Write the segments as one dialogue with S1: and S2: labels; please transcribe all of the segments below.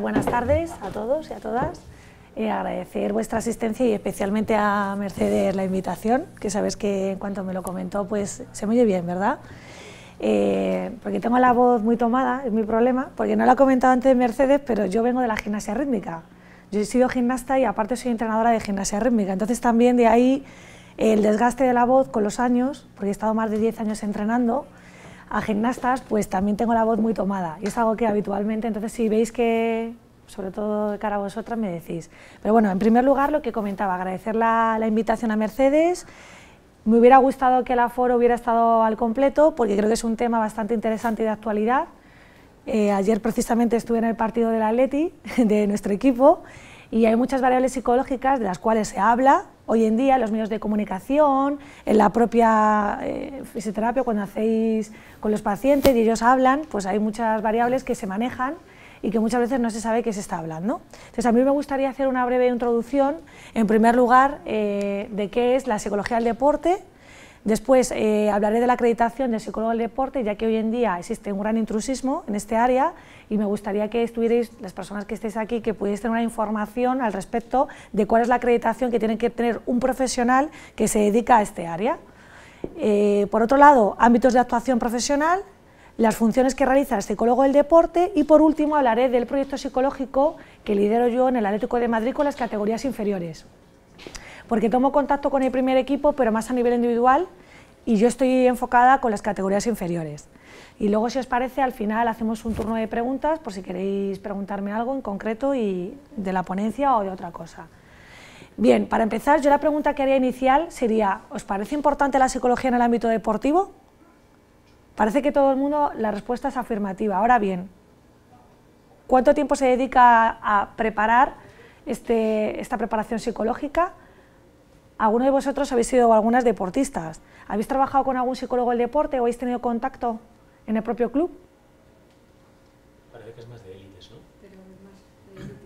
S1: Buenas tardes a todos y a todas. Eh, agradecer vuestra asistencia y especialmente a Mercedes la invitación, que sabes que en cuanto me lo comentó, pues se me oye bien, ¿verdad? Eh, porque tengo la voz muy tomada, es mi problema, porque no lo he comentado antes Mercedes, pero yo vengo de la gimnasia rítmica. Yo he sido gimnasta y aparte soy entrenadora de gimnasia rítmica, entonces también de ahí el desgaste de la voz con los años, porque he estado más de 10 años entrenando, a gimnastas, pues también tengo la voz muy tomada. Y es algo que habitualmente, entonces si veis que, sobre todo de cara a vosotras, me decís. Pero bueno, en primer lugar, lo que comentaba, agradecer la, invitación a Mercedes. Me hubiera gustado que el aforo hubiera estado al completo, porque creo que es un tema bastante interesante y de actualidad. Eh, ayer precisamente estuve en el partido del Atleti, de nuestro equipo, y hay muchas variables psicológicas de las cuales se habla hoy en día en los medios de comunicación, en la propia eh, fisioterapia, cuando hacéis con los pacientes y ellos hablan, pues hay muchas variables que se manejan y que muchas veces no se sabe qué se está hablando. Entonces, a mí me gustaría hacer una breve introducción, en primer lugar, eh, de qué es la psicología del deporte, Después eh, hablaré de la acreditación del psicólogo del deporte, ya que hoy en día existe un gran intrusismo en este área y me gustaría que estuvierais, las personas que estéis aquí, que pudierais tener una información al respecto de cuál es la acreditación que tiene que tener un profesional que se dedica a este área. Eh, por otro lado, ámbitos de actuación profesional, las funciones que realiza el psicólogo del deporte y por último hablaré del proyecto psicológico que lidero yo en el Atlético de Madrid con las categorías inferiores porque tomo contacto con el primer equipo, pero más a nivel individual y yo estoy enfocada con las categorías inferiores. Y luego, si os parece, al final hacemos un turno de preguntas por si queréis preguntarme algo en concreto y de la ponencia o de otra cosa. Bien, para empezar, yo la pregunta que haría inicial sería, ¿os parece importante la psicología en el ámbito deportivo? Parece que todo el mundo la respuesta es afirmativa. Ahora bien, ¿cuánto tiempo se dedica a preparar este, esta preparación psicológica? Algunos de vosotros habéis sido algunas deportistas. ¿Habéis trabajado con algún psicólogo del deporte o habéis tenido contacto en el propio club? Parece que es más de élites, ¿no? Pero más de élite.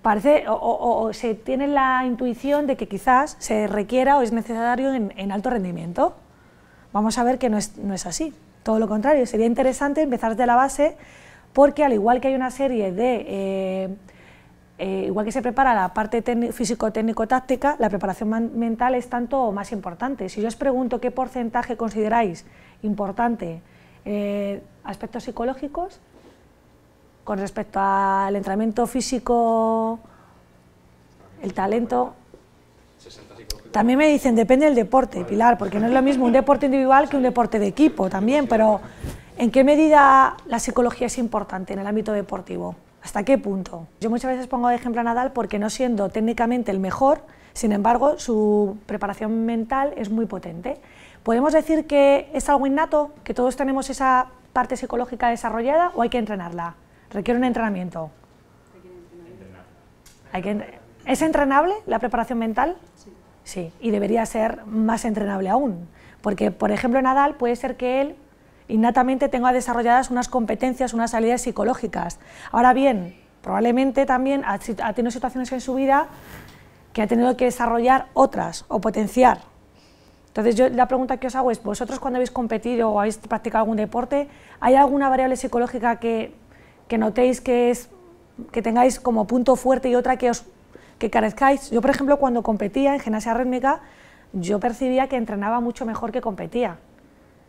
S1: Parece, o, se tiene la intuición de que quizás se requiera o es necesario en, alto rendimiento. Vamos a ver que no es, así. Todo lo contrario, sería interesante empezar desde la base porque al igual que hay una serie de... Eh, eh, igual que se prepara la parte físico-técnico-táctica, la preparación mental es tanto o más importante. Si yo os pregunto qué porcentaje consideráis importante eh, aspectos psicológicos con respecto al entrenamiento físico, el talento... También me dicen, depende del deporte, Pilar, porque no es lo mismo un deporte individual que un deporte de equipo también, pero ¿en qué medida la psicología es importante en el ámbito deportivo? ¿Hasta qué punto? Yo muchas veces pongo de ejemplo a Nadal porque no siendo técnicamente el mejor, sin embargo, su preparación mental es muy potente. ¿Podemos decir que es algo innato, que todos tenemos esa parte psicológica desarrollada o hay que entrenarla? ¿Requiere un entrenamiento? Hay que ¿Es entrenable la preparación mental? Sí. Sí, y debería ser más entrenable aún. Porque, por ejemplo, Nadal puede ser que él innatamente tengo desarrolladas unas competencias, unas habilidades psicológicas. Ahora bien, probablemente también ha, tenido situaciones en su vida que ha tenido que desarrollar otras o potenciar. Entonces, yo, la pregunta que os hago es, vosotros cuando habéis competido o habéis practicado algún deporte, ¿hay alguna variable psicológica que, que notéis que, es, que tengáis como punto fuerte y otra que os que carezcáis? Yo, por ejemplo, cuando competía en gimnasia rítmica, yo percibía que entrenaba mucho mejor que competía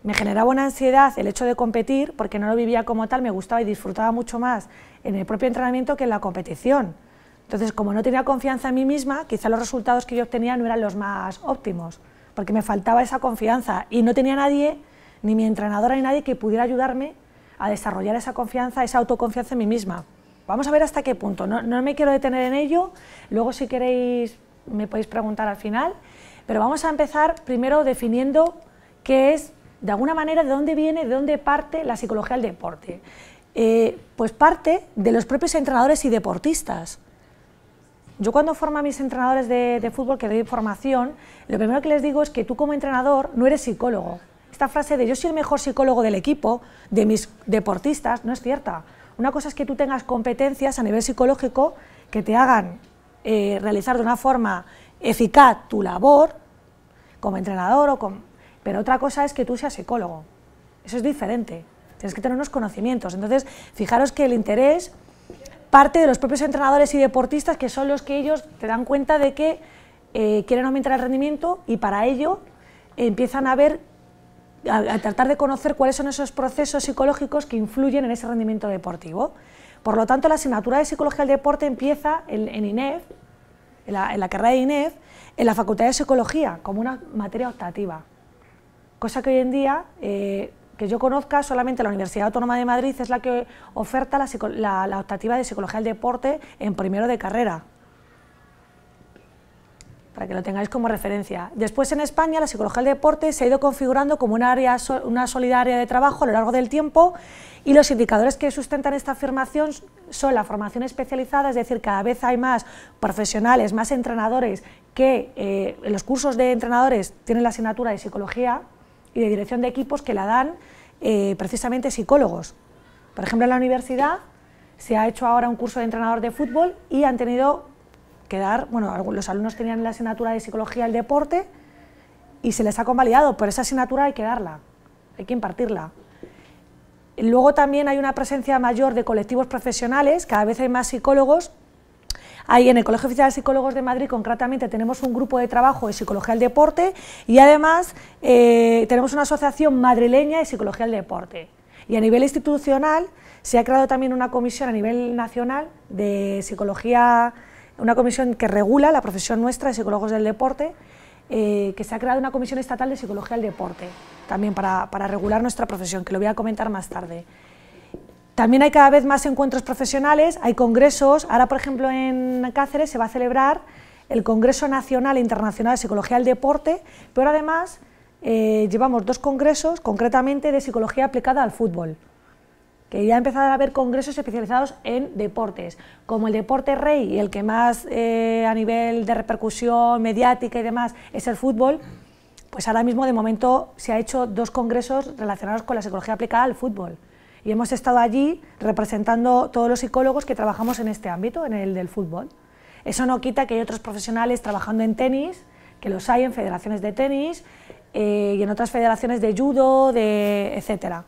S1: me generaba una ansiedad el hecho de competir, porque no lo vivía como tal, me gustaba y disfrutaba mucho más en el propio entrenamiento que en la competición. Entonces, como no tenía confianza en mí misma, quizá los resultados que yo obtenía no eran los más óptimos, porque me faltaba esa confianza y no tenía nadie, ni mi entrenadora ni nadie, que pudiera ayudarme a desarrollar esa confianza, esa autoconfianza en mí misma. Vamos a ver hasta qué punto. No, no me quiero detener en ello, luego si queréis me podéis preguntar al final, pero vamos a empezar primero definiendo qué es de alguna manera, ¿de dónde viene, de dónde parte la psicología del deporte? Eh, pues parte de los propios entrenadores y deportistas. Yo cuando formo a mis entrenadores de, fútbol que doy formación, lo primero que les digo es que tú como entrenador no eres psicólogo. Esta frase de yo soy el mejor psicólogo del equipo, de mis deportistas, no es cierta. Una cosa es que tú tengas competencias a nivel psicológico que te hagan eh, realizar de una forma eficaz tu labor como entrenador o como pero otra cosa es que tú seas psicólogo. Eso es diferente. Tienes que tener unos conocimientos. Entonces, fijaros que el interés parte de los propios entrenadores y deportistas, que son los que ellos te dan cuenta de que eh, quieren aumentar el rendimiento y para ello empiezan a ver, a, tratar de conocer cuáles son esos procesos psicológicos que influyen en ese rendimiento deportivo. Por lo tanto, la asignatura de Psicología del Deporte empieza en, INEF, en la, carrera de INEF, en la Facultad de Psicología, como una materia optativa cosa que hoy en día, eh, que yo conozca, solamente la Universidad Autónoma de Madrid es la que oferta la, optativa de Psicología del Deporte en primero de carrera para que lo tengáis como referencia. Después en España la psicología del deporte se ha ido configurando como una, área, una sólida área de trabajo a lo largo del tiempo y los indicadores que sustentan esta afirmación son la formación especializada, es decir, cada vez hay más profesionales, más entrenadores que eh, en los cursos de entrenadores tienen la asignatura de psicología, y de dirección de equipos que la dan eh, precisamente psicólogos. Por ejemplo, en la universidad se ha hecho ahora un curso de entrenador de fútbol y han tenido que dar, bueno, los alumnos tenían la asignatura de psicología del deporte y se les ha convalidado, pero esa asignatura hay que darla, hay que impartirla. Luego también hay una presencia mayor de colectivos profesionales, cada vez hay más psicólogos Ahí en el Colegio Oficial de Psicólogos de Madrid concretamente tenemos un grupo de trabajo de psicología del deporte y además eh, tenemos una asociación madrileña de psicología del deporte. Y a nivel institucional se ha creado también una comisión a nivel nacional de psicología, una comisión que regula la profesión nuestra de psicólogos del deporte, eh, que se ha creado una comisión estatal de psicología del deporte, también para regular nuestra profesión, que lo voy a comentar más tarde. También hay cada vez más encuentros profesionales, hay congresos. Ahora, por ejemplo, en Cáceres se va a celebrar el Congreso Nacional e Internacional de Psicología del Deporte, pero además eh, llevamos dos congresos, concretamente de psicología aplicada al fútbol, que ya empezado a haber congresos especializados en deportes, como el deporte rey y el que más eh, a nivel de repercusión mediática y demás es el fútbol, pues ahora mismo de momento se ha hecho dos congresos relacionados con la psicología aplicada al fútbol y hemos estado allí representando todos los psicólogos que trabajamos en este ámbito, en el del fútbol. Eso no quita que hay otros profesionales trabajando en tenis, que los hay en federaciones de tenis eh, y en otras federaciones de judo, de etcétera.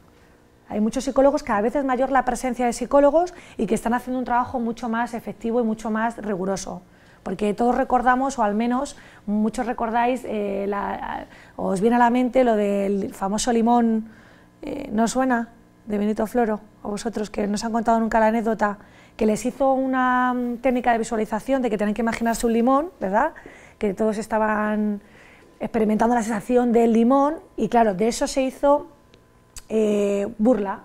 S1: Hay muchos psicólogos, cada vez es mayor la presencia de psicólogos y que están haciendo un trabajo mucho más efectivo y mucho más riguroso porque todos recordamos, o al menos muchos recordáis, eh, os viene a la mente lo del famoso limón, eh, ¿no suena? de Benito Floro, a vosotros que no os han contado nunca la anécdota, que les hizo una mm, técnica de visualización de que tenían que imaginarse un limón, ¿verdad? Que todos estaban experimentando la sensación del limón y claro, de eso se hizo eh, burla.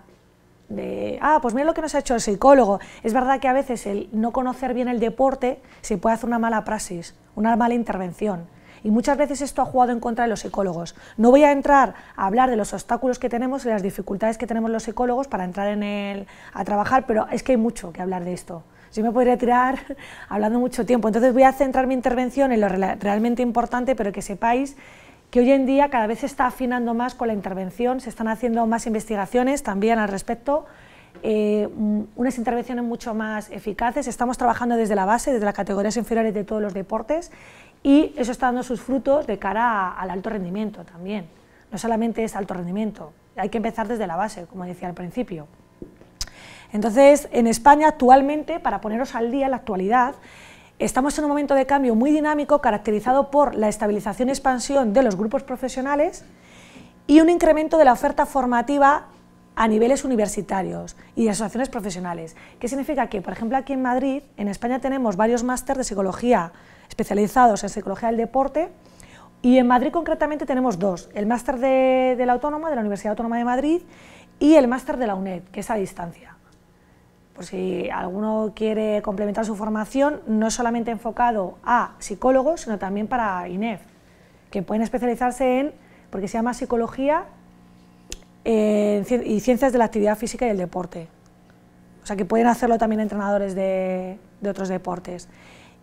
S1: De, ah, pues mira lo que nos ha hecho el psicólogo. Es verdad que a veces el no conocer bien el deporte se puede hacer una mala praxis, una mala intervención. Y muchas veces esto ha jugado en contra de los psicólogos. No voy a entrar a hablar de los obstáculos que tenemos y las dificultades que tenemos los psicólogos para entrar en a trabajar, pero es que hay mucho que hablar de esto. Si me podría tirar hablando mucho tiempo. Entonces voy a centrar mi intervención en lo realmente importante, pero que sepáis que hoy en día cada vez se está afinando más con la intervención, se están haciendo más investigaciones también al respecto, eh, mm, unas intervenciones mucho más eficaces. Estamos trabajando desde la base, desde las categorías inferiores de todos los deportes y eso está dando sus frutos de cara al alto rendimiento también. No solamente es alto rendimiento, hay que empezar desde la base, como decía al principio. Entonces, en España actualmente, para poneros al día la actualidad, estamos en un momento de cambio muy dinámico caracterizado por la estabilización y expansión de los grupos profesionales y un incremento de la oferta formativa a niveles universitarios y de asociaciones profesionales. ¿Qué significa que, por ejemplo, aquí en Madrid, en España tenemos varios máster de psicología especializados en psicología del deporte. Y en Madrid concretamente tenemos dos, el máster de, la Autónoma, de la Universidad Autónoma de Madrid, y el máster de la UNED, que es a distancia. Por si alguno quiere complementar su formación, no es solamente enfocado a psicólogos, sino también para INEF, que pueden especializarse en, porque se llama psicología y ciencias de la actividad física y el deporte. O sea que pueden hacerlo también entrenadores de, de otros deportes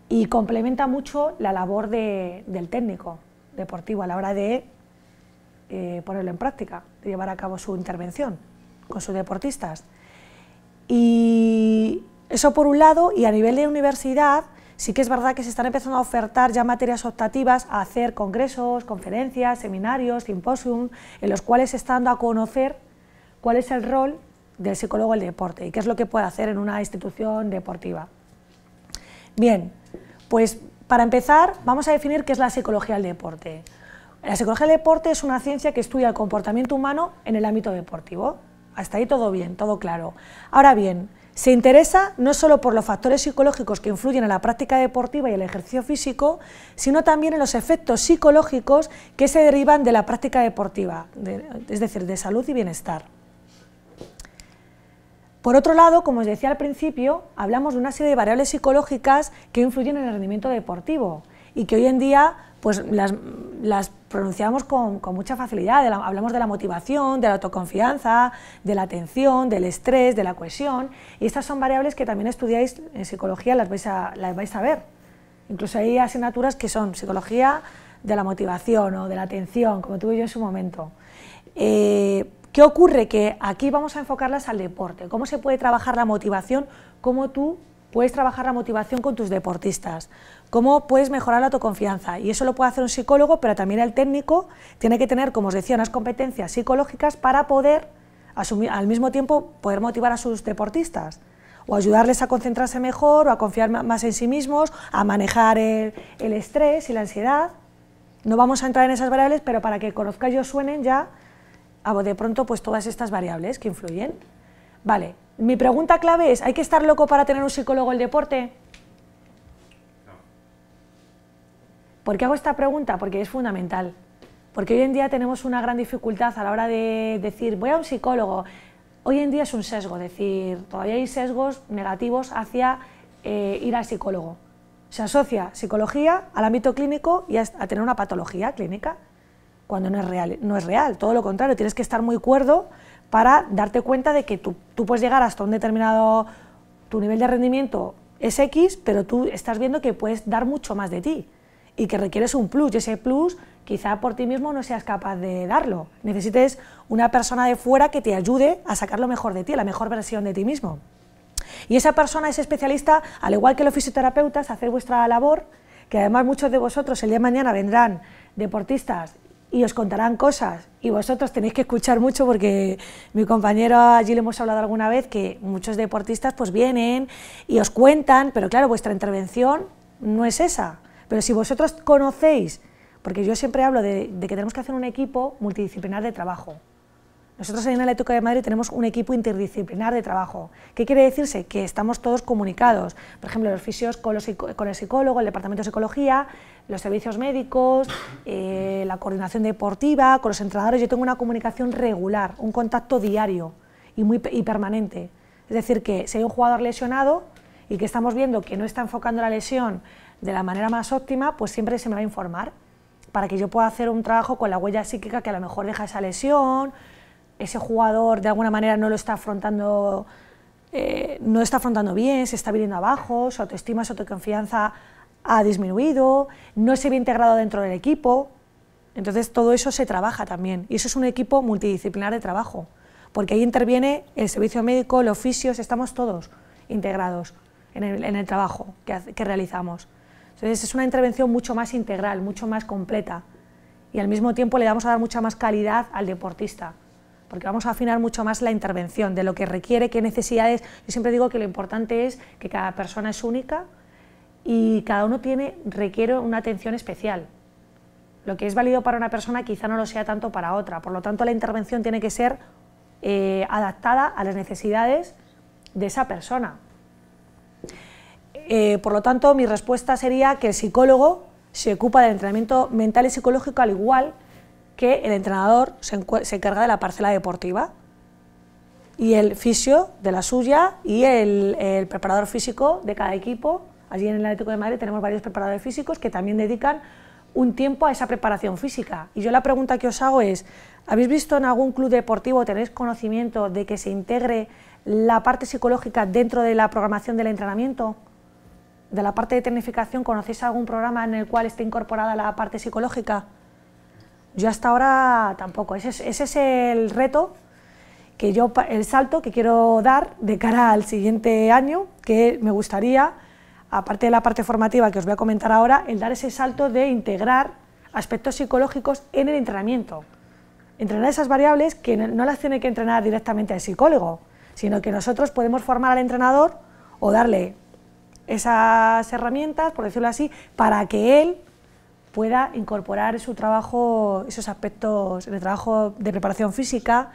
S1: y complementa mucho la labor del técnico deportivo a la hora de eh, ponerlo en práctica, de llevar a cabo su intervención con sus deportistas. Y eso por un lado, y a nivel de universidad, sí que es verdad que se están empezando a ofertar ya materias optativas, a hacer congresos, conferencias, seminarios, simposium, en los cuales se está dando a conocer cuál es el rol del psicólogo del deporte y qué es lo que puede hacer en una institución deportiva. Bien, pues para empezar, vamos a definir qué es la psicología del deporte. La psicología del deporte es una ciencia que estudia el comportamiento humano en el ámbito deportivo. Hasta ahí todo bien, todo claro. Ahora bien, se interesa no solo por los factores psicológicos que influyen en la práctica deportiva y el ejercicio físico, sino también en los efectos psicológicos que se derivan de la práctica deportiva, es decir, de salud y bienestar. Por otro lado, como os decía al principio, hablamos de una serie de variables psicológicas que influyen en el rendimiento deportivo y que hoy en día pues, las, pronunciamos con, mucha facilidad. hablamos de la motivación, de la autoconfianza, de la atención, del estrés, de la cohesión. Y estas son variables que también estudiáis en psicología, las vais a, las vais a ver. Incluso hay asignaturas que son psicología de la motivación o de la atención, como tuve yo en su momento. Eh, ¿Qué ocurre? Que aquí vamos a enfocarlas al deporte. ¿Cómo se puede trabajar la motivación? ¿Cómo tú puedes trabajar la motivación con tus deportistas? ¿Cómo puedes mejorar la autoconfianza? Y eso lo puede hacer un psicólogo, pero también el técnico tiene que tener, como os decía, unas competencias psicológicas para poder, al mismo tiempo, poder motivar a sus deportistas o ayudarles a concentrarse mejor o a confiar más en sí mismos, a manejar el, el estrés y la ansiedad. No vamos a entrar en esas variables, pero para que conozcáis y os suenen ya a ah, de pronto pues todas estas variables que influyen. Vale, mi pregunta clave es, ¿hay que estar loco para tener un psicólogo el deporte? ¿Por qué hago esta pregunta? Porque es fundamental. Porque hoy en día tenemos una gran dificultad a la hora de decir, voy a un psicólogo. Hoy en día es un sesgo, decir, todavía hay sesgos negativos hacia eh, ir al psicólogo. Se asocia psicología al ámbito clínico y a tener una patología clínica cuando no es real. No es real, todo lo contrario, tienes que estar muy cuerdo para darte cuenta de que tú, puedes llegar hasta un determinado, tu nivel de rendimiento es X, pero tú estás viendo que puedes dar mucho más de ti y que requieres un plus, y ese plus quizá por ti mismo no seas capaz de darlo. Necesites una persona de fuera que te ayude a sacar lo mejor de ti, la mejor versión de ti mismo. Y esa persona, ese especialista, al igual que los fisioterapeutas, hacer vuestra labor, que además muchos de vosotros el día de mañana vendrán deportistas y os contarán cosas. Y vosotros tenéis que escuchar mucho porque mi compañero allí le hemos hablado alguna vez que muchos deportistas pues vienen y os cuentan, pero claro, vuestra intervención no es esa. Pero si vosotros conocéis, porque yo siempre hablo de, de que tenemos que hacer un equipo multidisciplinar de trabajo. Nosotros en la Atlético de Madrid tenemos un equipo interdisciplinar de trabajo. ¿Qué quiere decirse? Que estamos todos comunicados. Por ejemplo, los fisios con, el psicólogo, el departamento de psicología, los servicios médicos, eh, la coordinación deportiva, con los entrenadores. Yo tengo una comunicación regular, un contacto diario y, muy, y permanente. Es decir, que si hay un jugador lesionado y que estamos viendo que no está enfocando la lesión de la manera más óptima, pues siempre se me va a informar para que yo pueda hacer un trabajo con la huella psíquica que a lo mejor deja esa lesión ese jugador de alguna manera no lo está afrontando, eh, no está afrontando bien, se está viniendo abajo, su autoestima, su autoconfianza ha disminuido, no se ve integrado dentro del equipo. Entonces todo eso se trabaja también. Y eso es un equipo multidisciplinar de trabajo, porque ahí interviene el servicio médico, los fisios, estamos todos integrados en el, trabajo que, que realizamos. Entonces es una intervención mucho más integral, mucho más completa y al mismo tiempo le vamos a dar mucha más calidad al deportista porque vamos a afinar mucho más la intervención de lo que requiere, qué necesidades. Yo siempre digo que lo importante es que cada persona es única y cada uno tiene, requiere una atención especial. Lo que es válido para una persona quizá no lo sea tanto para otra, por lo tanto la intervención tiene que ser eh, adaptada a las necesidades de esa persona. Eh, por lo tanto, mi respuesta sería que el psicólogo se ocupa del entrenamiento mental y psicológico al igual que el entrenador se, encarga de la parcela deportiva y el fisio de la suya y el, preparador físico de cada equipo. Allí en el Atlético de Madrid tenemos varios preparadores físicos que también dedican un tiempo a esa preparación física. Y yo la pregunta que os hago es, ¿habéis visto en algún club deportivo, tenéis conocimiento de que se integre la parte psicológica dentro de la programación del entrenamiento? ¿De la parte de tecnificación conocéis algún programa en el cual esté incorporada la parte psicológica? Yo hasta ahora tampoco. Ese es, el reto que yo, el salto que quiero dar de cara al siguiente año, que me gustaría, aparte de la parte formativa que os voy a comentar ahora, el dar ese salto de integrar aspectos psicológicos en el entrenamiento. Entrenar esas variables que no las tiene que entrenar directamente el psicólogo, sino que nosotros podemos formar al entrenador o darle esas herramientas, por decirlo así, para que él pueda incorporar su trabajo esos aspectos, de trabajo de preparación física.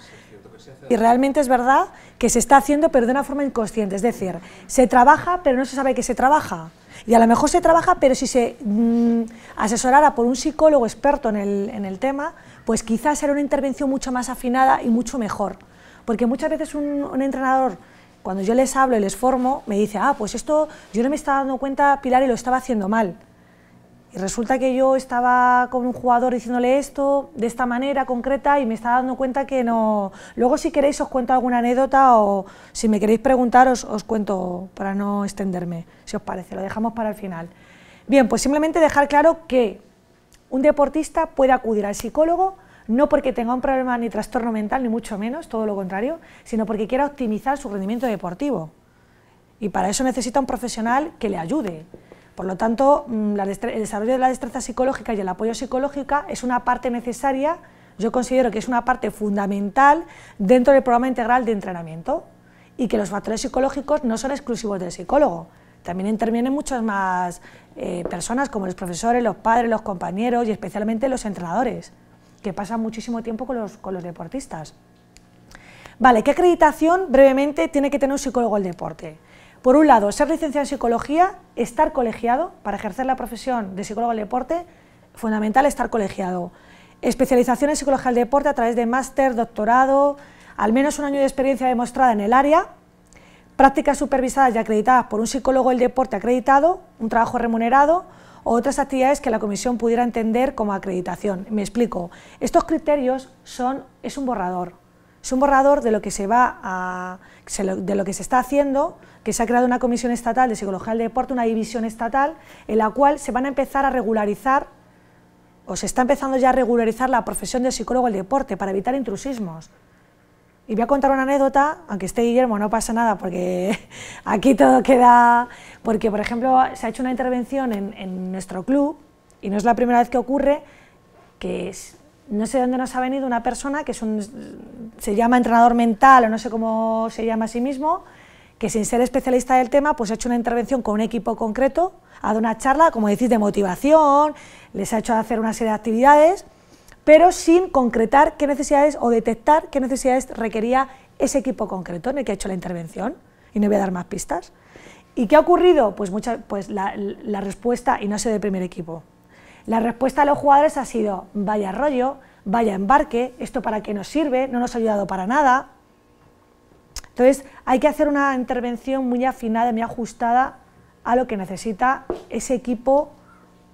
S1: Y realmente es verdad que se está haciendo, pero de una forma inconsciente. Es decir, se trabaja, pero no se sabe que se trabaja. Y a lo mejor se trabaja, pero si se mm, asesorara por un psicólogo experto en el, tema, pues quizás será una intervención mucho más afinada y mucho mejor. Porque muchas veces un, un, entrenador, cuando yo les hablo y les formo, me dice, ah, pues esto yo no me estaba dando cuenta, Pilar, y lo estaba haciendo mal. Y resulta que yo estaba con un jugador diciéndole esto de esta manera concreta y me estaba dando cuenta que no... Luego si queréis os cuento alguna anécdota o si me queréis preguntar os, cuento para no extenderme, si os parece, lo dejamos para el final. Bien, pues simplemente dejar claro que un deportista puede acudir al psicólogo no porque tenga un problema ni trastorno mental, ni mucho menos, todo lo contrario, sino porque quiera optimizar su rendimiento deportivo. Y para eso necesita un profesional que le ayude. Por lo tanto, mm, el desarrollo de la destreza psicológica y el apoyo psicológico es una parte necesaria, yo considero que es una parte fundamental dentro del programa integral de entrenamiento y que los factores psicológicos no son exclusivos del psicólogo. También intervienen muchas más eh, personas como los profesores, los padres, los compañeros y especialmente los entrenadores, que pasan muchísimo tiempo con los, con los deportistas. Vale, ¿qué acreditación brevemente tiene que tener un psicólogo del deporte? Por un lado, ser licenciado en psicología, estar colegiado, para ejercer la profesión de psicólogo del deporte, fundamental estar colegiado. Especialización en psicología del deporte a través de máster, doctorado, al menos un año de experiencia demostrada en el área, prácticas supervisadas y acreditadas por un psicólogo del deporte acreditado, un trabajo remunerado o otras actividades que la comisión pudiera entender como acreditación. Me explico. Estos criterios son es un borrador, es un borrador de lo que se va a, de lo que se está haciendo que se ha creado una comisión estatal de psicología del deporte, una división estatal, en la cual se van a empezar a regularizar, o se está empezando ya a regularizar la profesión de psicólogo del deporte para evitar intrusismos. Y voy a contar una anécdota, aunque esté Guillermo, no pasa nada, porque aquí todo queda... Porque, por ejemplo, se ha hecho una intervención en, nuestro club, y no es la primera vez que ocurre, que no sé de dónde nos ha venido una persona que se llama entrenador mental o no sé cómo se llama a sí mismo, que sin ser especialista del tema, pues ha hecho una intervención con un equipo concreto, ha dado una charla, como decís, de motivación, les ha hecho hacer una serie de actividades, pero sin concretar qué necesidades o detectar qué necesidades requería ese equipo concreto en el que ha hecho la intervención. Y no voy a dar más pistas. ¿Y qué ha ocurrido? Pues, mucha, pues la, la respuesta, y no sé de primer equipo, la respuesta de los jugadores ha sido, vaya rollo, vaya embarque, esto para qué nos sirve, no nos ha ayudado para nada. Entonces, hay que hacer una intervención muy afinada, muy ajustada a lo que necesita ese equipo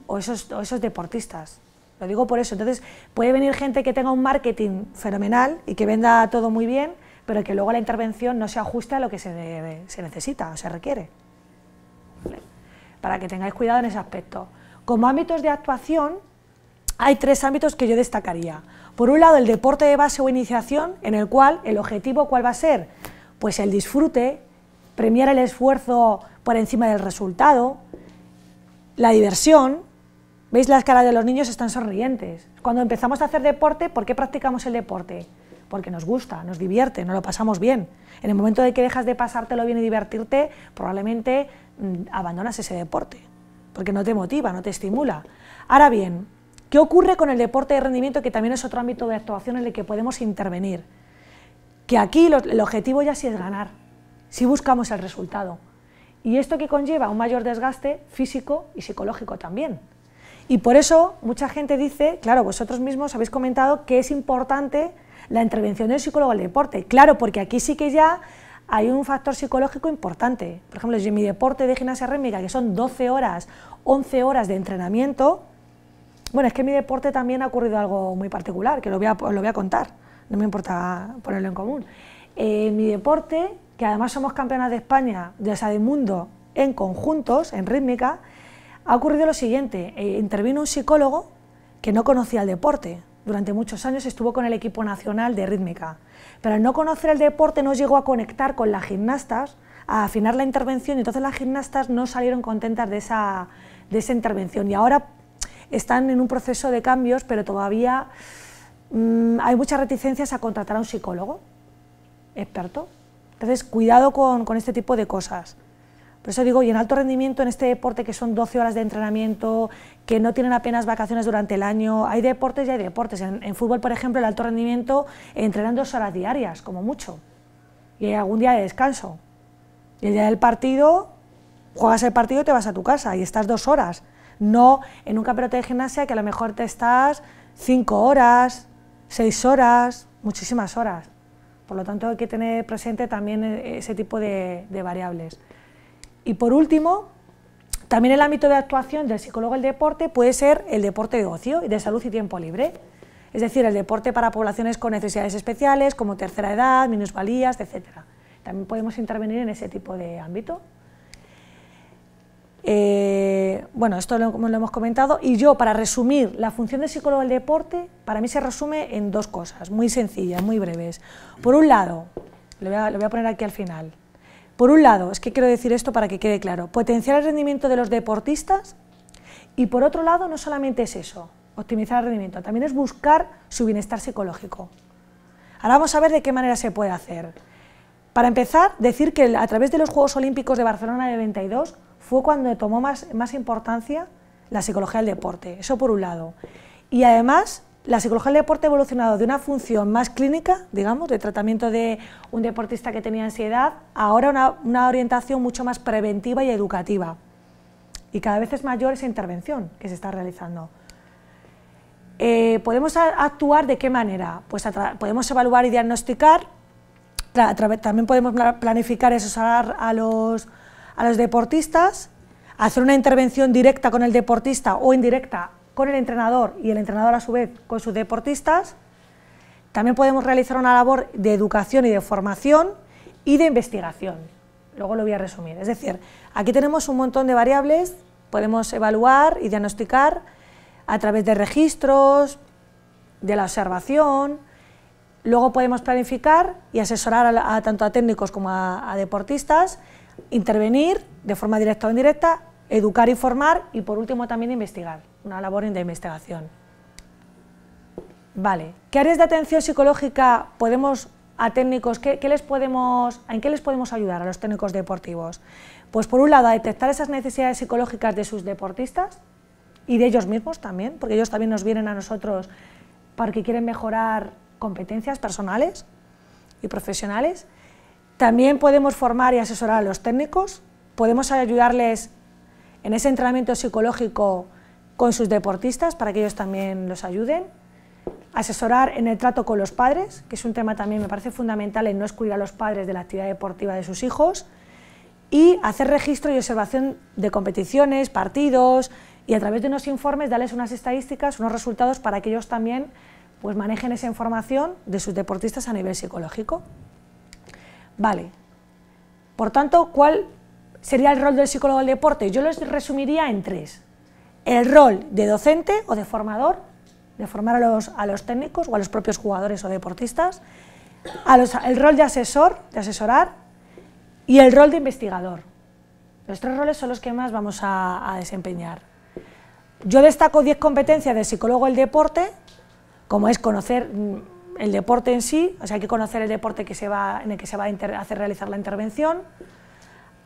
S1: o esos, deportistas. Lo digo por eso. Entonces, puede venir gente que tenga un marketing fenomenal y que venda todo muy bien, pero que luego la intervención no se ajuste a lo que se, necesita o se requiere. Para que tengáis cuidado en ese aspecto. Como ámbitos de actuación, hay tres ámbitos que yo destacaría. Por un lado, el deporte de base o iniciación, en el cual el objetivo, ¿cuál va a ser? pues el disfrute, premiar el esfuerzo por encima del resultado, la diversión. ¿Veis las caras de los niños? Están sonrientes. Cuando empezamos a hacer deporte, ¿por qué practicamos el deporte? Porque nos gusta, nos divierte, nos lo pasamos bien. En el momento de que dejas de pasártelo bien y divertirte, probablemente mm, abandonas ese deporte, porque no te motiva, no te estimula. Ahora bien, ¿qué ocurre con el deporte de rendimiento, que también es otro ámbito de actuación en el que podemos intervenir? que aquí el objetivo ya sí es ganar, si buscamos el resultado. Y esto que conlleva un mayor desgaste físico y psicológico también. Y por eso mucha gente dice, claro, vosotros mismos habéis comentado que es importante la intervención del psicólogo al deporte. Claro, porque aquí sí que ya hay un factor psicológico importante. Por ejemplo, en mi deporte de gimnasia rítmica, que son 12 horas, 11 horas de entrenamiento, bueno, es que en mi deporte también ha ocurrido algo muy particular, que lo lo voy a contar no me importa ponerlo en común. Eh, mi deporte, que además somos campeonas de España, de, o sea, mundo, en conjuntos, en rítmica, ha ocurrido lo siguiente. Eh, intervino un psicólogo que no conocía el deporte. Durante muchos años estuvo con el equipo nacional de rítmica, pero al no conocer el deporte no llegó a conectar con las gimnastas, a afinar la intervención, y entonces las gimnastas no salieron contentas de de esa intervención. Y ahora están en un proceso de cambios, pero todavía Mm, hay muchas reticencias a contratar a un psicólogo experto. Entonces, cuidado con, este tipo de cosas. Por eso digo, y en alto rendimiento, en este deporte que son 12 horas de entrenamiento, que no tienen apenas vacaciones durante el año, hay deportes y hay deportes. En, fútbol, por ejemplo, el alto rendimiento entrenan dos horas diarias, como mucho, y hay algún día de descanso. Y el día del partido, juegas el partido y te vas a tu casa y estás dos horas. No en un campeonato de gimnasia que a lo mejor te estás cinco horas, seis horas, muchísimas horas. Por lo tanto, hay que tener presente también e-, ese tipo de, variables. Y por último, también el ámbito de actuación del psicólogo del deporte puede ser el deporte de ocio y de salud y tiempo libre. Es decir, el deporte para poblaciones con necesidades especiales, como tercera edad, minusvalías, etc. También podemos intervenir en ese tipo de ámbito. Eh, bueno, esto lo, hemos comentado. Y yo, para resumir, la función de psicólogo del deporte para mí se resume en dos cosas, muy sencillas, muy breves. Por un lado, lo voy a, poner aquí al final. Por un lado, es que quiero decir esto para que quede claro, potenciar el rendimiento de los deportistas y por otro lado, no solamente es eso, optimizar el rendimiento, también es buscar su bienestar psicológico. Ahora vamos a ver de qué manera se puede hacer. Para empezar, decir que a través de los Juegos Olímpicos de Barcelona 92 fue cuando tomó más, importancia la psicología del deporte, eso por un lado. Y además, la psicología del deporte ha evolucionado de una función más clínica, digamos, de tratamiento de un deportista que tenía ansiedad, ahora una, orientación mucho más preventiva y educativa. Y cada vez es mayor esa intervención que se está realizando. Eh, ¿Podemos actuar de qué manera? Pues podemos evaluar y diagnosticar, también podemos planificar esos a, a los a los deportistas, hacer una intervención directa con el deportista o indirecta con el entrenador y el entrenador a su vez con sus deportistas. También podemos realizar una labor de educación y de formación y de investigación. Luego lo voy a resumir. Es decir, aquí tenemos un montón de variables, podemos evaluar y diagnosticar a través de registros, de la observación, Luego podemos planificar y asesorar tanto a técnicos como a, deportistas intervenir de forma directa o indirecta, educar y formar y por último también investigar, una labor de investigación. Vale, ¿qué áreas de atención psicológica podemos a técnicos, ¿en qué les podemos ayudar a los técnicos deportivos? Pues por un lado a detectar esas necesidades psicológicas de sus deportistas y de ellos mismos también, porque ellos también nos vienen a nosotros porque quieren mejorar competencias personales y profesionales también podemos formar y asesorar a los técnicos, podemos ayudarles en ese entrenamiento psicológico con sus deportistas para que ellos también los ayuden, asesorar en el trato con los padres, que es un tema también me parece fundamental en no excluir a los padres de la actividad deportiva de sus hijos, y hacer registro y observación de competiciones, partidos, y a través de unos informes darles unas estadísticas, unos resultados para que ellos también pues, manejen esa información de sus deportistas a nivel psicológico. Vale. Por tanto, ¿cuál sería el rol del psicólogo del deporte? Yo los resumiría en tres. El rol de docente o de formador, de formar a los, técnicos o a los propios jugadores o deportistas. el rol de asesor, de asesorar. Y el rol de investigador. Los tres roles son los que más vamos a, desempeñar. Yo destaco 10 competencias del psicólogo del deporte, como es conocer mm, el deporte en sí, o sea, hay que conocer el deporte en el que se va a hacer realizar la intervención,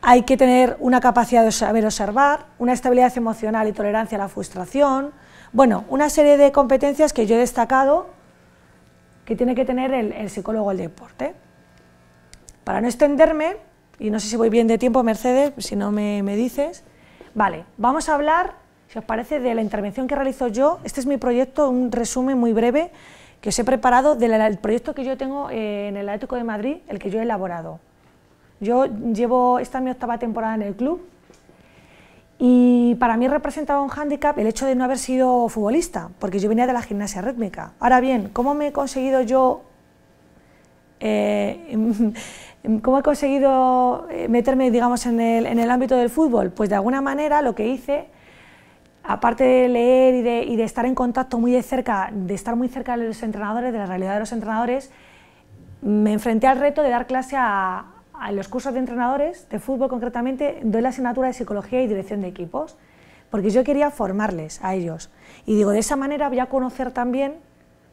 S1: hay que tener una capacidad de saber observar, una estabilidad emocional y tolerancia a la frustración, bueno, una serie de competencias que yo he destacado que tiene que tener el, psicólogo del deporte. Para no extenderme, y no sé si voy bien de tiempo, Mercedes, si no me, me dices, vale, vamos a hablar, si os parece, de la intervención que realizo yo. Este es mi proyecto, un resumen muy breve que os he preparado del proyecto que yo tengo eh, en el Atlético de Madrid, el que yo he elaborado. Yo llevo, esta mi octava temporada en el club y para mí representaba un hándicap el hecho de no haber sido futbolista, porque yo venía de la gimnasia rítmica. Ahora bien, ¿cómo me he conseguido yo eh, ¿Cómo he conseguido eh, meterme, digamos, en el, en el ámbito del fútbol? Pues de alguna manera lo que hice aparte de leer y de, estar en contacto muy de cerca, de estar muy cerca de los entrenadores, de la realidad de los entrenadores, me enfrenté al reto de dar clase a, a los cursos de entrenadores, de fútbol concretamente, doy la asignatura de psicología y dirección de equipos, porque yo quería formarles a ellos. Y digo, de esa manera voy a conocer también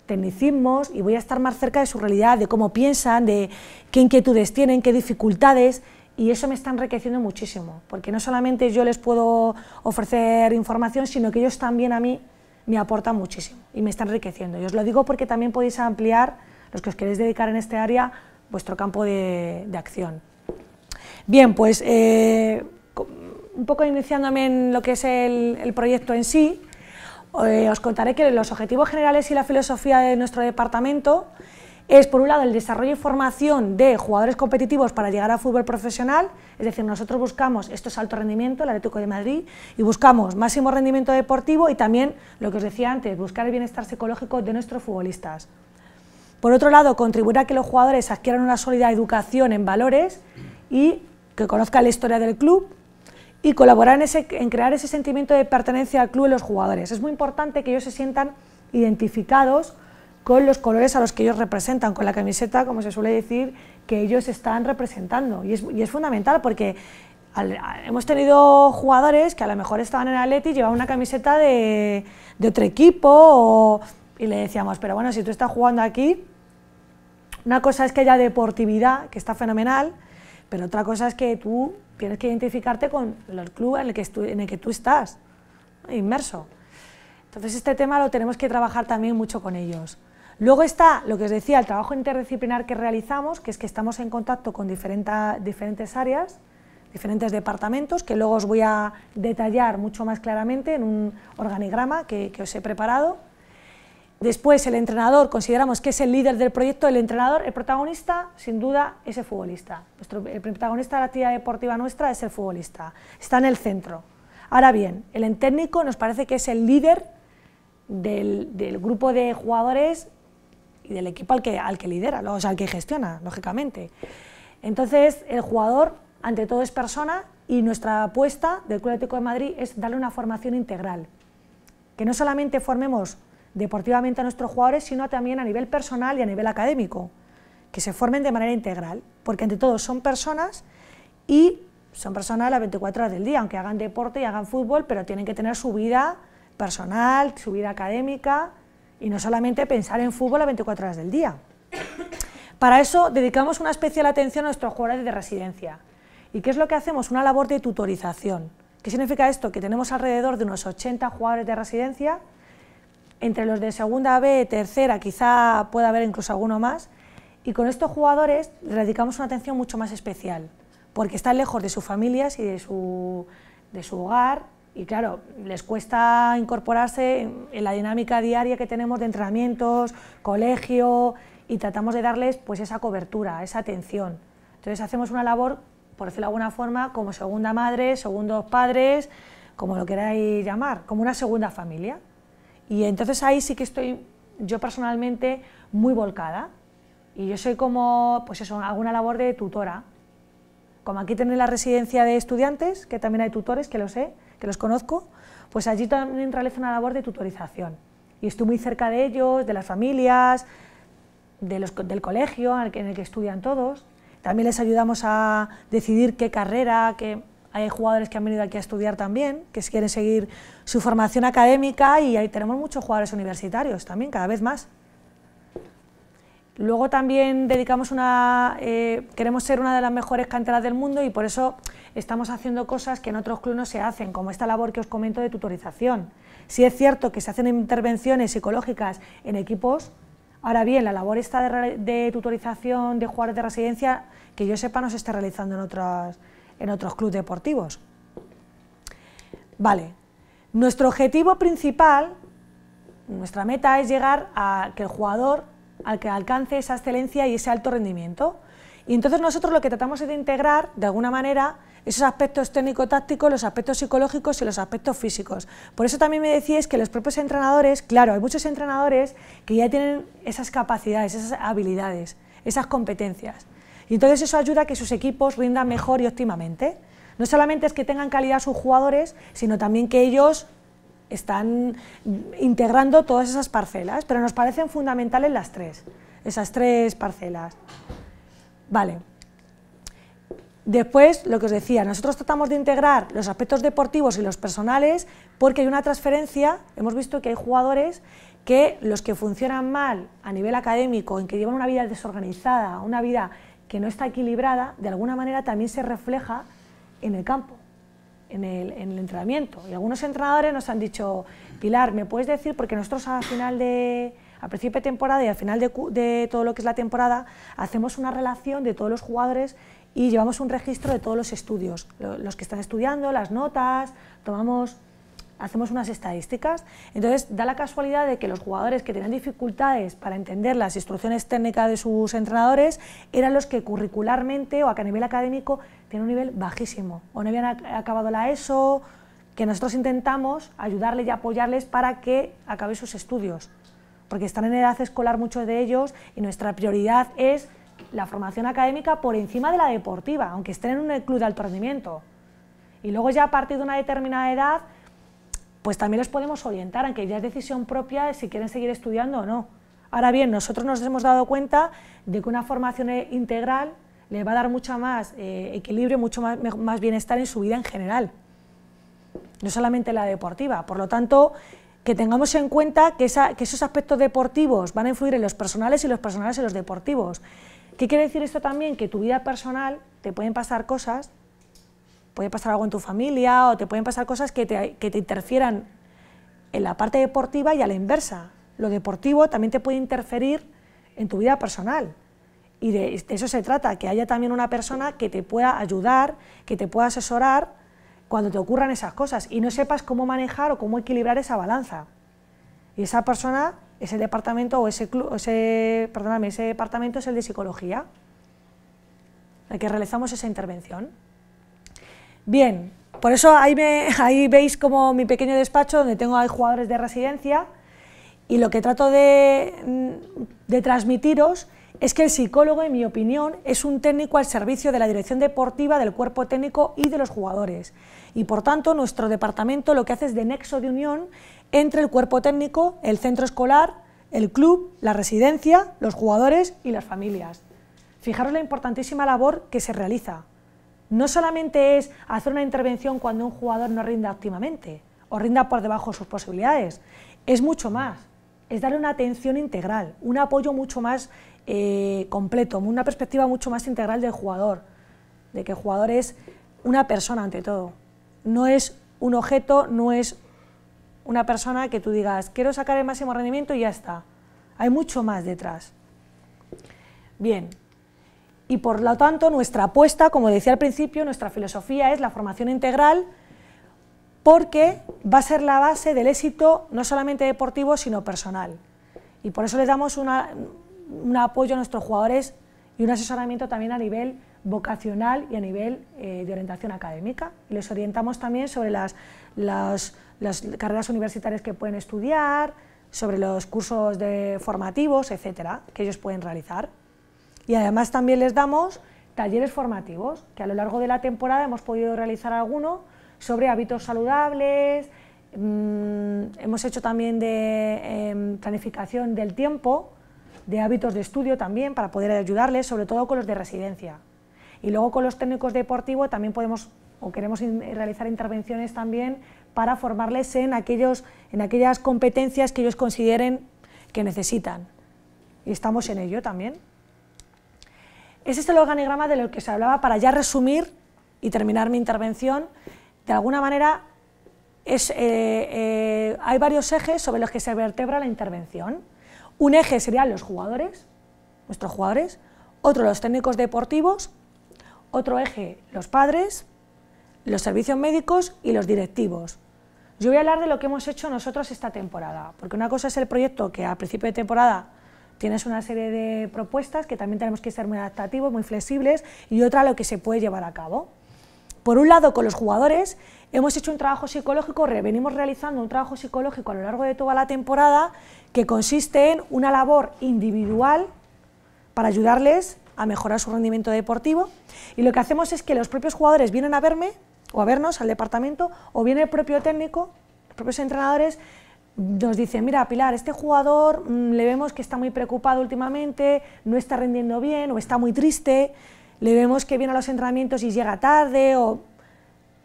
S1: tecnicismos y voy a estar más cerca de su realidad, de cómo piensan, de qué inquietudes tienen, qué dificultades, y eso me está enriqueciendo muchísimo, porque no solamente yo les puedo ofrecer información, sino que ellos también a mí me aportan muchísimo y me están enriqueciendo. Y os lo digo porque también podéis ampliar, los que os queréis dedicar en este área, vuestro campo de, acción. Bien, pues eh, un poco iniciándome en lo que es el, proyecto en sí, eh, os contaré que los objetivos generales y la filosofía de nuestro departamento es, por un lado, el desarrollo y formación de jugadores competitivos para llegar a fútbol profesional, es decir, nosotros buscamos, estos es alto rendimiento, el Atlético de Madrid, y buscamos máximo rendimiento deportivo y también, lo que os decía antes, buscar el bienestar psicológico de nuestros futbolistas. Por otro lado, contribuir a que los jugadores adquieran una sólida educación en valores y que conozcan la historia del club y colaborar en, en crear ese sentimiento de pertenencia al club en los jugadores. Es muy importante que ellos se sientan identificados con los colores a los que ellos representan, con la camiseta, como se suele decir, que ellos están representando. Y es, fundamental porque hemos tenido jugadores que a lo mejor estaban en Atleti y llevaban una camiseta de, otro equipo y le decíamos, pero bueno, si tú estás jugando aquí, una cosa es que haya deportividad, que está fenomenal, pero otra cosa es que tú tienes que identificarte con el club en el que, en el que tú estás, inmerso. Entonces este tema lo tenemos que trabajar también mucho con ellos. Luego está lo que os decía, el trabajo interdisciplinar que realizamos, que es que estamos en contacto con diferentes áreas, diferentes departamentos, que luego os voy a detallar mucho más claramente en un organigrama que, os he preparado. Después, el entrenador, consideramos que es el líder del proyecto, el entrenador, el protagonista, sin duda, es el futbolista. Nuestro, el protagonista de la actividad deportiva nuestra es el futbolista, está en el centro. Ahora bien, el técnico nos parece que es el líder del, del grupo de jugadores y del equipo al que, lidera, o sea, al que gestiona, lógicamente. Entonces, el jugador, ante todo, es persona y nuestra apuesta del Club Atlético de Madrid es darle una formación integral. Que no solamente formemos deportivamente a nuestros jugadores, sino también a nivel personal y a nivel académico. Que se formen de manera integral, porque ante todo son personas y son personas las 24 horas del día, aunque hagan deporte y hagan fútbol, pero tienen que tener su vida personal, su vida académica y no solamente pensar en fútbol a 24 horas del día. Para eso dedicamos una especial atención a nuestros jugadores de residencia. ¿Y qué es lo que hacemos? Una labor de tutorización. ¿Qué significa esto? Que tenemos alrededor de unos 80 jugadores de residencia, entre los de segunda B, tercera, quizá pueda haber incluso alguno más, y con estos jugadores les dedicamos una atención mucho más especial, porque están lejos de sus familias y de su, de su hogar y claro, les cuesta incorporarse en la dinámica diaria que tenemos de entrenamientos, colegio, y tratamos de darles pues esa cobertura, esa atención. Entonces hacemos una labor, por decirlo de alguna forma, como segunda madre, segundos padres, como lo queráis llamar, como una segunda familia. Y entonces ahí sí que estoy yo personalmente muy volcada. Y yo soy como, pues eso, hago una labor de tutora. Como aquí tenéis la residencia de estudiantes, que también hay tutores, que lo sé, que los conozco, pues allí también realizo una labor de tutorización. Y estoy muy cerca de ellos, de las familias, de los, del colegio en el que estudian todos. También les ayudamos a decidir qué carrera, que hay jugadores que han venido aquí a estudiar también, que quieren seguir su formación académica y ahí tenemos muchos jugadores universitarios también, cada vez más. Luego también dedicamos una, eh, queremos ser una de las mejores canteras del mundo y por eso estamos haciendo cosas que en otros clubes no se hacen, como esta labor que os comento de tutorización. Si es cierto que se hacen intervenciones psicológicas en equipos, ahora bien, la labor esta de, tutorización de jugadores de residencia, que yo sepa, no se está realizando en, en otros clubes deportivos. Vale, nuestro objetivo principal, nuestra meta es llegar a que el jugador al que alcance esa excelencia y ese alto rendimiento. Y entonces nosotros lo que tratamos es de integrar, de alguna manera, esos aspectos técnico-tácticos, los aspectos psicológicos y los aspectos físicos. Por eso también me decíais que los propios entrenadores, claro, hay muchos entrenadores que ya tienen esas capacidades, esas habilidades, esas competencias. Y entonces eso ayuda a que sus equipos rindan mejor y óptimamente. No solamente es que tengan calidad sus jugadores, sino también que ellos están integrando todas esas parcelas, pero nos parecen fundamentales las tres, esas tres parcelas. Vale. Después, lo que os decía, nosotros tratamos de integrar los aspectos deportivos y los personales porque hay una transferencia, hemos visto que hay jugadores que los que funcionan mal a nivel académico, en que llevan una vida desorganizada, una vida que no está equilibrada, de alguna manera también se refleja en el campo en el, entrenamiento. Y algunos entrenadores nos han dicho, Pilar, ¿me puedes decir? Porque nosotros al final de, a principio de temporada y al final de, todo lo que es la temporada, hacemos una relación de todos los jugadores y llevamos un registro de todos los estudios, los que están estudiando, las notas, tomamos, hacemos unas estadísticas. Entonces, da la casualidad de que los jugadores que tenían dificultades para entender las instrucciones técnicas de sus entrenadores eran los que curricularmente o a nivel académico tiene un nivel bajísimo, o no habían acabado la ESO, que nosotros intentamos ayudarles y apoyarles para que acaben sus estudios, porque están en edad escolar muchos de ellos y nuestra prioridad es la formación académica por encima de la deportiva, aunque estén en un club de alto Y luego ya a partir de una determinada edad, pues también les podemos orientar, aunque ya es decisión propia si quieren seguir estudiando o no. Ahora bien, nosotros nos hemos dado cuenta de que una formación e-, integral le va a dar eh, mucho más equilibrio, mucho más, bienestar en su vida en general, no solamente la deportiva. Por lo tanto, que tengamos en cuenta que, esos aspectos deportivos van a influir en los personales y los personales en los deportivos. ¿Qué quiere decir esto también? Que tu vida personal te pueden pasar cosas, puede pasar algo en tu familia o te pueden pasar cosas que te interfieran en la parte deportiva y a la inversa. Lo deportivo también te puede interferir en tu vida personal. Y de, eso se trata, que haya también una persona que te pueda ayudar, que te pueda asesorar cuando te ocurran esas cosas y no sepas cómo manejar o cómo equilibrar esa balanza. Y esa persona, ese departamento o ese, club, ese, perdóname, ese departamento es el de psicología, el que realizamos esa intervención. Bien, por eso ahí, me, ahí veis como mi pequeño despacho donde tengo a jugadores de residencia y lo que trato de mm, transmitiros es que el psicólogo, en mi opinión, es un técnico al servicio de la dirección deportiva, del cuerpo técnico y de los jugadores. Y por tanto, nuestro departamento lo que hace es de nexo de unión entre el cuerpo técnico, el centro escolar, el club, la residencia, los jugadores y las familias. Fijaros la importantísima labor que se realiza. No solamente es hacer una intervención cuando un jugador no rinda óptimamente o rinda por debajo de sus posibilidades, es mucho más es darle una atención integral, un apoyo mucho más eh, completo, una perspectiva mucho más integral del jugador, de que el jugador es una persona ante todo, no es un objeto, no es una persona que tú digas, quiero sacar el máximo rendimiento y ya está. Hay mucho más detrás. Bien, y por lo tanto nuestra apuesta, como decía al principio, nuestra filosofía es la formación integral porque va a ser la base del éxito no solamente deportivo, sino personal. Y por eso le damos una, un apoyo a nuestros jugadores y un asesoramiento también a nivel vocacional y a nivel eh, de orientación académica. Les orientamos también sobre las, carreras universitarias que pueden estudiar, sobre los cursos de formativos, etcétera, que ellos pueden realizar. Y además también les damos talleres formativos, que a lo largo de la temporada hemos podido realizar alguno sobre hábitos saludables, mm, hemos hecho también de em, planificación del tiempo, de hábitos de estudio también para poder ayudarles, sobre todo con los de residencia. Y luego con los técnicos deportivos también podemos o queremos eh, realizar intervenciones también para formarles en, aquellos, en aquellas competencias que ellos consideren que necesitan. Y estamos en ello también. Ese es este el organigrama de lo que se hablaba para ya resumir y terminar mi intervención. De alguna manera, eh, eh, hay varios ejes sobre los que se vertebra la intervención. Un eje serían los jugadores, nuestros jugadores, otro los técnicos deportivos, otro eje los padres, los servicios médicos y los directivos. Yo voy a hablar de lo que hemos hecho nosotros esta temporada, porque una cosa es el proyecto que a principio de temporada tienes una serie de propuestas que también tenemos que ser muy adaptativos, muy flexibles, y otra lo que se puede llevar a cabo. Por un lado, con los jugadores hemos hecho un trabajo psicológico, venimos realizando un trabajo psicológico a lo largo de toda la temporada que consiste en una labor individual para ayudarles a mejorar su rendimiento deportivo y lo que hacemos es que los propios jugadores vienen a verme o a vernos al departamento o viene el propio técnico, los propios entrenadores nos dicen, mira Pilar, este jugador mm, le vemos que está muy preocupado últimamente, no está rindiendo bien o está muy triste, le vemos que viene a los entrenamientos y llega tarde o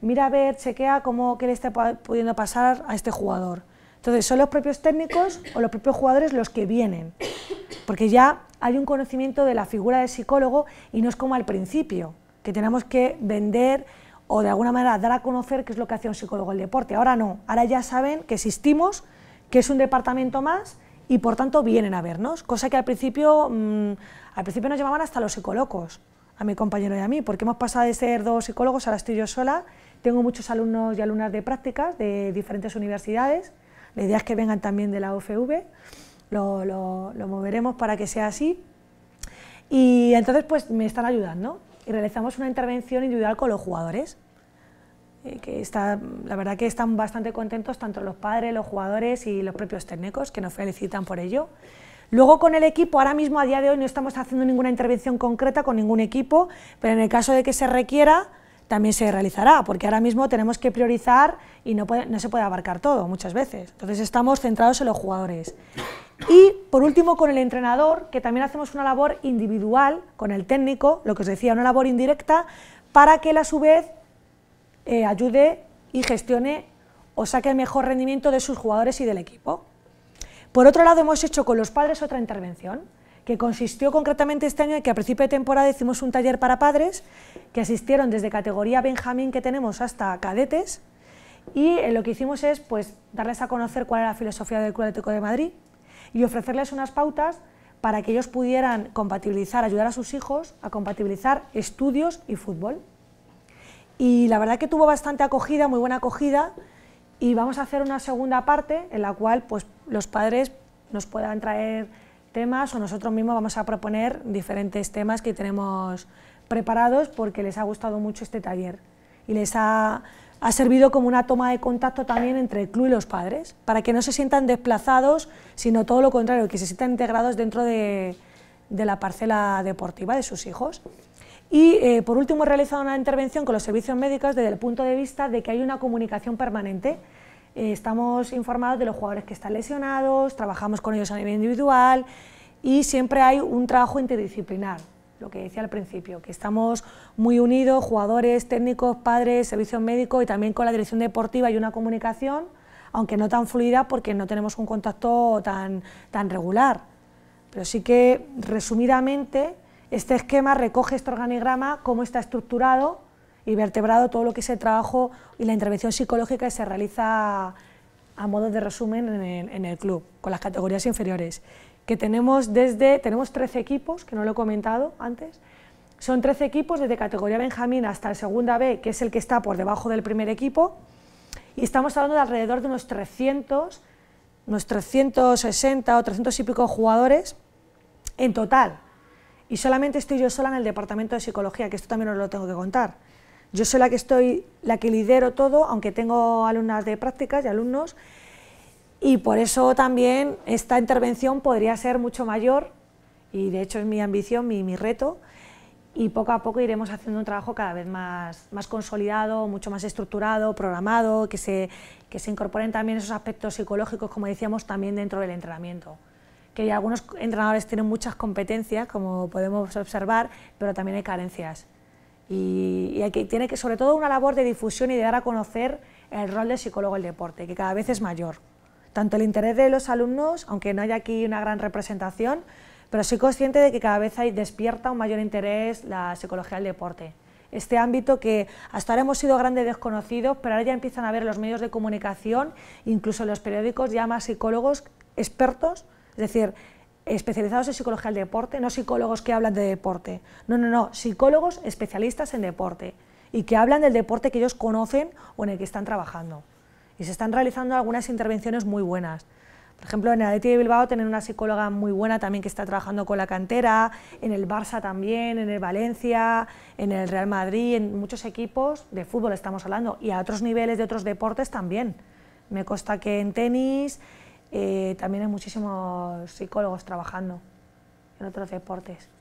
S1: mira a ver, chequea cómo qué le está pudiendo pasar a este jugador. Entonces, son los propios técnicos o los propios jugadores los que vienen, porque ya hay un conocimiento de la figura de psicólogo y no es como al principio, que tenemos que vender o de alguna manera dar a conocer qué es lo que hace un psicólogo el deporte. Ahora no, ahora ya saben que existimos, que es un departamento más y por tanto vienen a vernos, cosa que al principio, mm, al principio nos llamaban hasta los psicólogos, a mi compañero y a mí, porque hemos pasado de ser dos psicólogos, ahora estoy yo sola tengo muchos alumnos y alumnas de prácticas de diferentes universidades. La idea es que vengan también de la OFV. Lo, moveremos para que sea así. Y entonces pues me están ayudando y realizamos una intervención individual con los jugadores. Eh, que está, la verdad que están bastante contentos tanto los padres, los jugadores y los propios técnicos, que nos felicitan por ello. Luego con el equipo, ahora mismo a día de hoy no estamos haciendo ninguna intervención concreta con ningún equipo, pero en el caso de que se requiera, también se realizará, porque ahora mismo tenemos que priorizar y no, se puede abarcar todo muchas veces. Entonces estamos centrados en los jugadores. Y por último con el entrenador, que también hacemos una labor individual con el técnico, lo que os decía, una labor indirecta, para que él a su vez eh, ayude y gestione o saque el mejor rendimiento de sus jugadores y del equipo. Por otro lado, hemos hecho con los padres otra intervención que consistió concretamente este año en que a principio de temporada hicimos un taller para padres que asistieron desde categoría Benjamín que tenemos hasta cadetes y eh, lo que hicimos es pues darles a conocer cuál era la filosofía del Club Atlético de Madrid y ofrecerles unas pautas para que ellos pudieran compatibilizar, ayudar a sus hijos a compatibilizar estudios y fútbol. Y la verdad que tuvo bastante acogida, muy buena acogida, y vamos a hacer una segunda parte en la cual pues, los padres nos puedan traer temas o nosotros mismos vamos a proponer diferentes temas que tenemos preparados porque les ha gustado mucho este taller y les ha, servido como una toma de contacto también entre el club y los padres, para que no se sientan desplazados, sino todo lo contrario, que se sientan integrados dentro de, la parcela deportiva de sus hijos. Y eh, por último he realizado una intervención con los servicios médicos desde el punto de vista de que hay una comunicación permanente eh, estamos informados de los jugadores que están lesionados, trabajamos con ellos a nivel individual y siempre hay un trabajo interdisciplinar, lo que decía al principio, que estamos muy unidos, jugadores, técnicos, padres, servicios médicos y también con la dirección deportiva hay una comunicación, aunque no tan fluida porque no tenemos un contacto tan, tan regular. Pero sí que, resumidamente, este esquema recoge este organigrama, cómo está estructurado y vertebrado todo lo que es el trabajo y la intervención psicológica que se realiza a modo de resumen en el, club, con las categorías inferiores, que tenemos desde, tenemos 13 equipos, que no lo he comentado antes, son 13 equipos desde categoría Benjamín hasta la segunda B, que es el que está por debajo del primer equipo, y estamos hablando de alrededor de unos 300, unos 360 o 300 y pico jugadores en total. Y solamente estoy yo sola en el departamento de psicología, que esto también os lo tengo que contar. Yo soy la que estoy, la que lidero todo, aunque tengo alumnas de prácticas y alumnos, y por eso también esta intervención podría ser mucho mayor, y de hecho es mi ambición, mi, mi reto, y poco a poco iremos haciendo un trabajo cada vez más, consolidado, mucho más estructurado, programado, que se incorporen también esos aspectos psicológicos, como decíamos, también dentro del entrenamiento. Que algunos entrenadores tienen muchas competencias, como podemos observar, pero también hay carencias. Y, tiene que, sobre todo, una labor de difusión y de dar a conocer el rol del psicólogo el deporte, que cada vez es mayor. Tanto el interés de los alumnos, aunque no haya aquí una gran representación, pero soy consciente de que cada vez hay, despierta un mayor interés la psicología del deporte. Este ámbito que hasta ahora hemos sido grandes desconocidos, pero ahora ya empiezan a ver los medios de comunicación, incluso los periódicos, llaman más psicólogos expertos, es decir, especializados en psicología del deporte, no psicólogos que hablan de deporte. No, no, no, psicólogos especialistas en deporte y que hablan del deporte que ellos conocen o en el que están trabajando. Y se están realizando algunas intervenciones muy buenas. Por ejemplo, en el Atleti de Bilbao tienen una psicóloga muy buena también que está trabajando con la cantera, en el Barça también, en el Valencia, en el Real Madrid, en muchos equipos de fútbol estamos hablando y a otros niveles de otros deportes también. Me consta que en tenis, eh, también hay muchísimos psicólogos trabajando en otros deportes.